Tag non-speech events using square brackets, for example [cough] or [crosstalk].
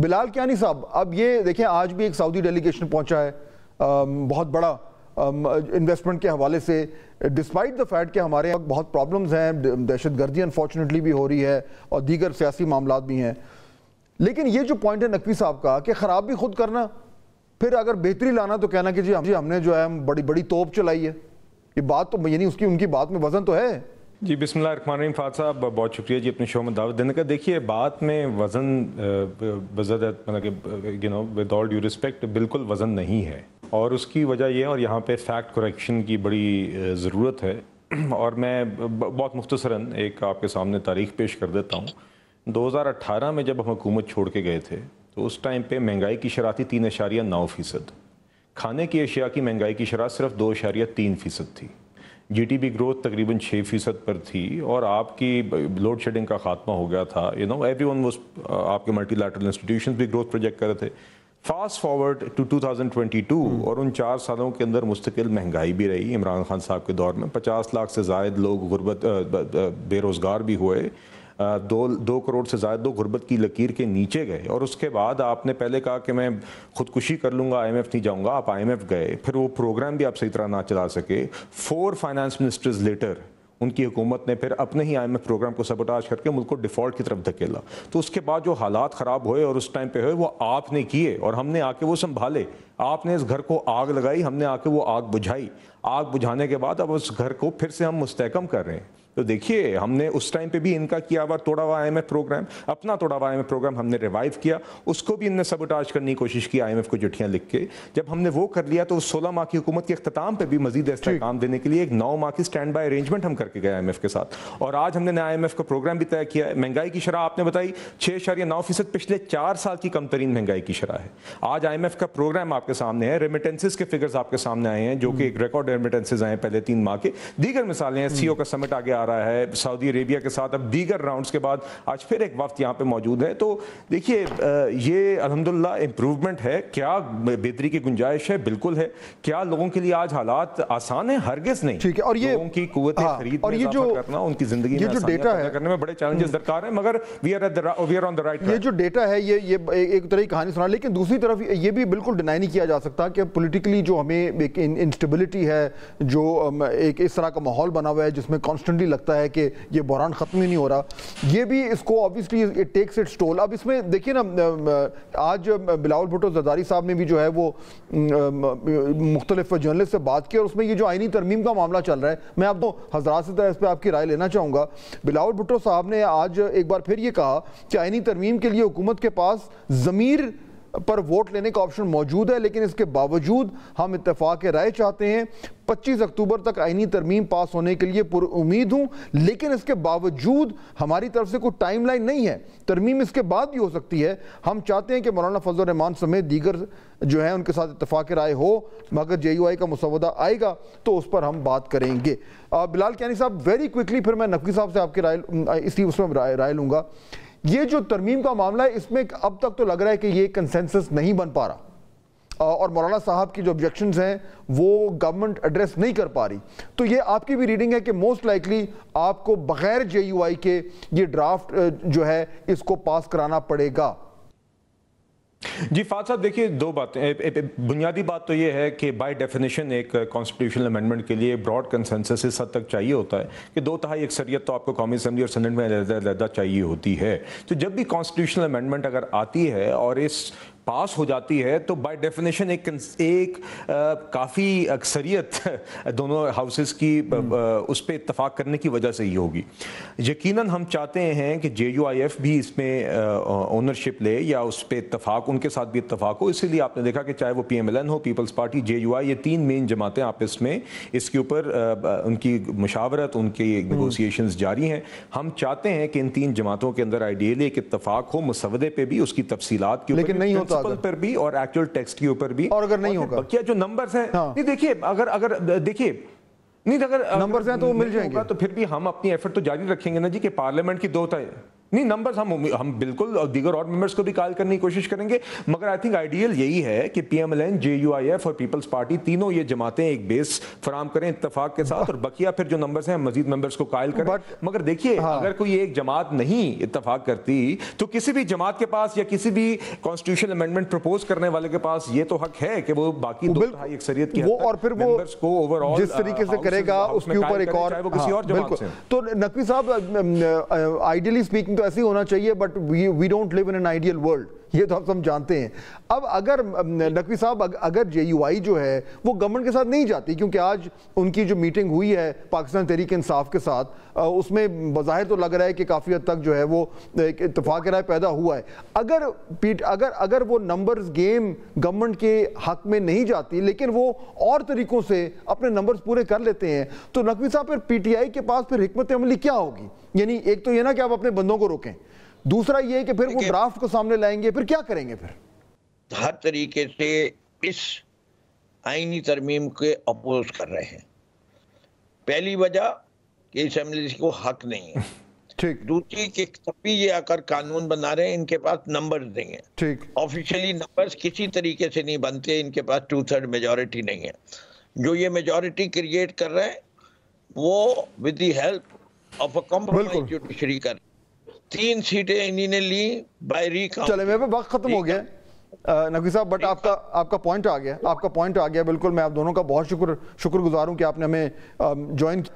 बिलाल क्यानी साहब अब ये देखें आज भी एक सऊदी डेलीगेशन पहुंचा है बहुत बड़ा इन्वेस्टमेंट के हवाले से डिस्पाइट द फैक्ट कि हमारे यहाँ बहुत प्रॉब्लम्स हैं दहशत गर्दी अनफॉर्चुनेटली भी हो रही है और दीगर सियासी मामला भी हैं लेकिन ये जो पॉइंट है नकवी साहब का कि ख़राब भी खुद करना फिर अगर बेहतरी लाना तो कहना कि जी हम जी हमने जो है हम बड़ी बड़ी तोप चलाई है ये बात तो यानी उसकी उनकी बात में वजन तो है जी बिस्मिल्लाह फात साहब बहुत शुक्रिया जी अपने शो में दावत देने का देखिए बात में वज़न बजद मतलब कि you know with all due respect बिल्कुल वज़न नहीं है और उसकी वजह यह है और यहाँ पे फैक्ट करेक्शन की बड़ी ज़रूरत है [clears throat] और मैं बहुत मुख्तसरा एक आपके सामने तारीख पेश कर देता हूँ 2018 में जब हम हुकूमत छोड़ के गए थे तो उस टाइम पर महंगाई की शराह थी तीन अशारिया नौ फ़ीसद खाने की अशिया की महंगाई की शराह सिर्फ दो अशारिया तीन फ़ीसद थी जीटीपी ग्रोथ तकरीबन छः फीसद पर थी और आपकी लोड शेडिंग का खात्मा हो गया था यू नो एवरी वन आपके मल्टीलैटरल इंस्टीट्यूशन भी ग्रोथ प्रोजेक्ट कर रहे थे फास्ट फॉरवर्ड टू 2022 और उन चार सालों के अंदर मुस्तकिल महंगाई भी रही इमरान खान साहब के दौर में 50 लाख से जायद लोग गुर्बत uh, बेरोज़गार भी हुए दो दो करोड़ से ज़्यादा दो गुर्बत की लकीर के नीचे गए और उसके बाद आपने पहले कहा कि मैं खुदकुशी कर लूँगा आई नहीं जाऊँगा आप आई गए फिर वो प्रोग्राम भी आप सही तरह ना चला सके फोर फाइनेंस मिनिस्टर्स लेटर उनकी हुकूमत ने फिर अपने ही आई प्रोग्राम को सबोटाज करके मुल्क को डिफॉल्ट की तरफ धकेला तो उसके बाद जो हालात ख़राब हुए और उस टाइम पे हुए वो आपने किए और हमने आके वो संभाले आपने इस घर को आग लगाई हमने आके वो आग बुझाई आग बुझाने के बाद अब उस घर को फिर से हम मुस्तकम कर रहे हैं तो देखिए हमने उस टाइम पे भी इनका किया हुआ तोड़ा हुआ आई प्रोग्राम अपना तोड़ा हुआ आई प्रोग्राम हमने रिवाइव किया उसको भी इनने सबोटाज करने की कोशिश की आई को चिट्ठियाँ लिख के जब हमने वो कर लिया तो उस सोलह माह की हुकूमत के अख्ताम पर भी मजीद ऐसा काम देने के लिए एक नौ माह की स्टैंड बाई अरेंजमेंट हम करके गए आई के साथ और आज हमने नया आई का प्रोग्राम भी तय किया है महंगाई की शराह आपने बताई छः या नौ फीसद पिछले चार साल की कम तरीन महंगाई की शराह है आज आई का प्रोग्राम आपके सामने है रेमिटेंसिस के फिगर्स आपके सामने आए हैं जो कि हम्म। एक रिकॉर्ड रेमिटेंसिस आए हैं पहले तीन माह के दीगर मिसालें हैं सीओ का समिट आगे आ रहा है सऊदी अरेबिया के साथ अब दीगर राउंड्स के बाद आज फिर एक वक्त यहाँ पे मौजूद है तो देखिए ये अलहमदिल्ला इम्प्रूवमेंट है क्या बेहतरी की गुंजाइश है बिल्कुल है क्या लोगों के लिए आज हालात आसान है हरगिज नहीं ठीक है और ये लोगों की कुत हाँ, खरीद और ये जो करना उनकी जिंदगी ये जो डेटा है करने में बड़े चैलेंजेस हम्म। दरकार है मगर we are we are on the right ये जो डेटा है ये ये एक तरह की कहानी सुना लेकिन दूसरी तरफ ये भी बिल्कुल डिनाई नहीं किया जा सकता कि पोलिटिकली जो हमें एक इंस्टेबिलिटी है जो एक इस तरह का माहौल बना हुआ है जिसमें कॉन्स्टेंटली लगता है कि ये बहरान ख़त्म ही नहीं हो रहा ये भी इसको obviously it takes its toll अब इसमें देखिए ना आज बिलावल भुटो जदारी साहब ने भी जो है वो मुख्तलिफ जर्नलिस्ट से बात की और उसमें ये जो आइनी तरमीम का मामला चल रहा है मैं आप दो हजरात से इस पर आपकी राय लेना चाहूँगा बिलावल भुटो साहब ने आज एक बार फिर ये कहा कि आइनी तरमीम के लिए हुकूमत के पास ज़मीर पर वोट लेने का ऑप्शन मौजूद है लेकिन इसके बावजूद हम इतफाक राय चाहते हैं 25 अक्टूबर तक आइनी तरमीम पास होने के लिए पुर उम्मीद हूं लेकिन इसके बावजूद हमारी तरफ से कोई टाइमलाइन नहीं है तरमीम इसके बाद भी हो सकती है हम चाहते हैं कि मौलाना फजल रहमान समेत दीगर जो है उनके साथ इतफाक राय हो मगर जे यू आई का मुसवदा आएगा तो उस पर हम बात करेंगे बिलाल कैनी साहब वेरी क्विकली फिर मैं नकवी साहब से आपकी राय इसी उसमें राय, राय लूँगा ये जो तरमीम का मामला है इसमें अब तक तो लग रहा है कि ये कंसेंसस नहीं बन पा रहा और मौलाना साहब की जो ऑब्जेक्शन हैं वो गवर्नमेंट एड्रेस नहीं कर पा रही तो ये आपकी भी रीडिंग है कि मोस्ट लाइकली आपको बगैर जे के ये ड्राफ्ट जो है इसको पास कराना पड़ेगा जी फाद साहब देखिए दो बातें बुनियादी बात तो ये है कि बाय डेफिनेशन एक कॉन्स्टिट्यूशनल अमेंडमेंट के लिए ब्रॉड कंसेंसस इस हद तक चाहिए होता है कि दो तहाई अक्सरियत तो आपको कौमी असम्बली और सेनेट में अलहदा चाहिए होती है तो जब भी कॉन्स्टिट्यूशनल अमेंडमेंट अगर आती है और इस पास हो जाती है तो बाय डेफिनेशन एक एक काफ़ी अक्सरियत [laughs] दोनों हाउसेस की हम्म। उस पर इतफाक़ करने की वजह से ही होगी यकीन हम चाहते हैं कि जे यू आई एफ भी इसमें ओनरशिप ले या उस पर इतफाक़ उनके साथ भी इतफाक़ हो इसीलिए आपने देखा कि चाहे वो पी एम एल एन हो Peoples Party J U I ये तीन मेन जमातें आपस में इसके ऊपर उनकी मुशावरत उनकी नगोसिएशन हम्म। जारी हैं हम चाहते हैं कि इन तीन जमातों के अंदर आइडियली एक इतफाक़ हो मसवदे पर भी उसकी तफसीत लेकिन नहीं होता प्रिंसिपल पर भी और एक्चुअल टेक्स्ट के ऊपर भी और अगर नहीं होगा क्या जो नंबर्स हैं हाँ। नहीं देखिए अगर अगर देखिए नहीं अगर नंबर्स हैं तो मिल जाएंगे तो फिर भी हम अपनी एफर्ट तो जारी रखेंगे ना जी कि पार्लियामेंट की दो तय नहीं नंबर्स हम हम बिल्कुल और दीगर और मेंबर्स को भी कॉल करने की कोशिश करेंगे मगर आई थिंक आइडियल यही है कि पीएमएलएन जेयूआईएफ और पीपल्स पार्टी तीनों ये जमातें एक बेस फराम करें इतफाक के साथ और बकिया फिर जो नंबर्स हैं मजीद मेंबर्स को कायल करें बट मगर देखिए हाँ। अगर कोई एक जमात नहीं इतफाक करती तो किसी भी जमात के पास या किसी भी कॉन्स्टिट्यूशन अमेंडमेंट प्रपोज करने वाले के पास ये तो हक है कि वो बाकी दो तिहाई अक्सरियत की वो और फिर वो को ओवरऑल जिस तरीके से uh, करेगा उसके ऊपर एक और हाँ, तो नकवी साहब आइडियली स्पीकिंग तो ऐसे ही होना चाहिए but we don't live in an ideal world ये तो हम जानते हैं अब अगर नकवी साहब अगर जे जो है वो गवर्नमेंट के साथ नहीं जाती क्योंकि आज उनकी जो मीटिंग हुई है पाकिस्तान तहरीक इंसाफ के साथ उसमें बाहर तो लग रहा है कि काफ़ी हद तक जो है वो एक इतफाक राय पैदा हुआ है अगर अगर अगर वो नंबर्स गेम गवर्नमेंट के हक में नहीं जाती लेकिन वो और तरीक़ों से अपने नंबर्स पूरे कर लेते हैं तो नकवी साहब फिर आई के पास फिर हमत अमली क्या होगी यानी एक तो ये ना कि आप अपने बंदों को रोकें दूसरा ये कि फिर वो ड्राफ्ट को सामने लाएंगे फिर क्या करेंगे फिर हर तरीके से इस आईनी तरमीम के अपोज कर रहे हैं पहली वजह कि असम्बली को हक नहीं है [laughs] ठीक दूसरी कि तभी ये आकर कानून बना रहे हैं इनके पास नंबर नहीं है ठीक ऑफिशियली नंबर्स किसी तरीके से नहीं बनते इनके पास टू थर्ड मेजोरिटी नहीं है जो ये मेजोरिटी क्रिएट कर रहे हैं वो with the help of a compromise judiciary कर रहे हैं तीन सीटें इन्हीं ने ली बाय चले मेरे पे वक्त खत्म हो गया नकवी साहब बट आपका आपका पॉइंट आ गया आपका पॉइंट आ गया बिल्कुल मैं आप दोनों का बहुत शुक्र शुक्रगुजार हूँ कि आपने हमें ज्वाइन